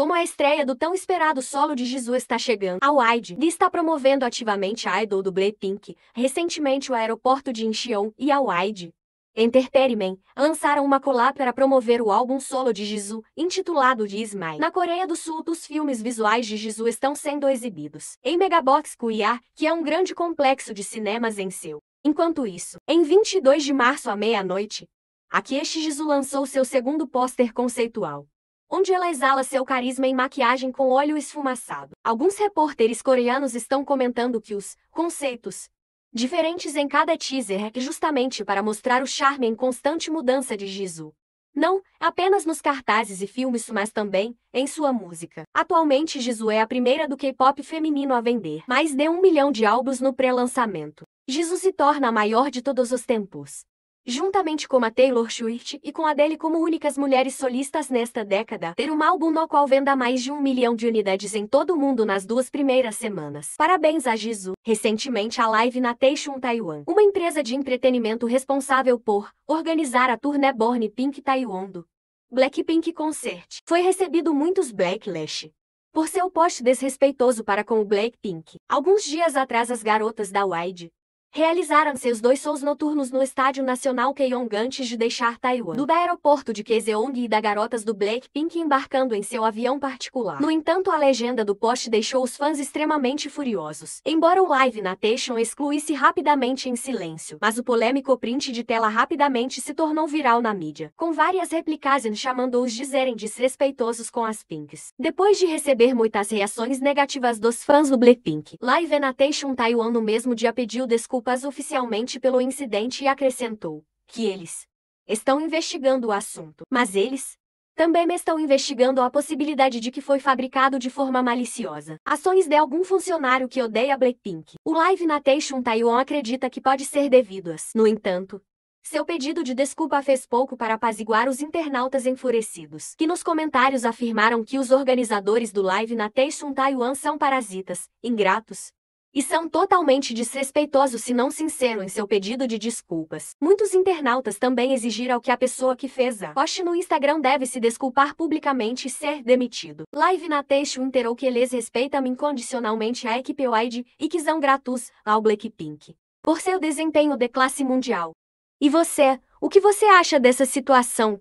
Como a estreia do tão esperado solo de Jisoo está chegando, a Wide está promovendo ativamente a idol do Blackpink, recentemente o aeroporto de Incheon e a Wide Entertainment lançaram uma collab para promover o álbum solo de Jisoo, intitulado de Smile. Na Coreia do Sul, os filmes visuais de Jisoo estão sendo exibidos em Megabox Kuyar, que é um grande complexo de cinemas em Seul. Enquanto isso, em 22 de março à meia-noite, aqui este Jisoo lançou seu segundo pôster conceitual onde ela exala seu carisma em maquiagem com óleo esfumaçado. Alguns repórteres coreanos estão comentando que os conceitos diferentes em cada teaser é justamente para mostrar o charme em constante mudança de Jisoo. Não apenas nos cartazes e filmes, mas também em sua música. Atualmente, Jisoo é a primeira do K-pop feminino a vender mais de um milhão de álbuns no pré-lançamento. Jisoo se torna a maior de todos os tempos. Juntamente com a Taylor Swift e com Adele como únicas mulheres solistas nesta década, ter um álbum no qual venda mais de um milhão de unidades em todo o mundo nas duas primeiras semanas. Parabéns a Jisoo! Recentemente a Live na Nation Taiwan, uma empresa de entretenimento responsável por organizar a turnê Born Pink Taiwan do Blackpink Concert, foi recebido muitos backlash por seu post desrespeitoso para com o Blackpink. Alguns dias atrás as garotas da WIDE realizaram seus dois shows noturnos no Estádio Nacional Keiyong antes de deixar Taiwan. Do aeroporto de Kaesong e da garotas do Blackpink embarcando em seu avião particular. No entanto, a legenda do post deixou os fãs extremamente furiosos. Embora o live na Taeshan excluísse rapidamente em silêncio, mas o polêmico print de tela rapidamente se tornou viral na mídia, com várias replicagens chamando os de serem desrespeitosos com as Pinks. Depois de receber muitas reações negativas dos fãs do Blackpink, Live Natation Taiwan no mesmo dia pediu desculpas desculpas oficialmente pelo incidente e acrescentou que eles estão investigando o assunto. Mas eles também estão investigando a possibilidade de que foi fabricado de forma maliciosa. Ações de algum funcionário que odeia Blackpink. O Live Nation Taiwan acredita que pode ser devido às. No entanto, seu pedido de desculpa fez pouco para apaziguar os internautas enfurecidos, que nos comentários afirmaram que os organizadores do Live Nation Taiwan são parasitas, ingratos, e são totalmente desrespeitosos se não sincero em seu pedido de desculpas. Muitos internautas também exigiram que a pessoa que fez a post no Instagram deve se desculpar publicamente e ser demitido. Live na texto interou que eles respeitam incondicionalmente a equipe wide e que são gratos ao Blackpink. Por seu desempenho de classe mundial. E você, o que você acha dessa situação?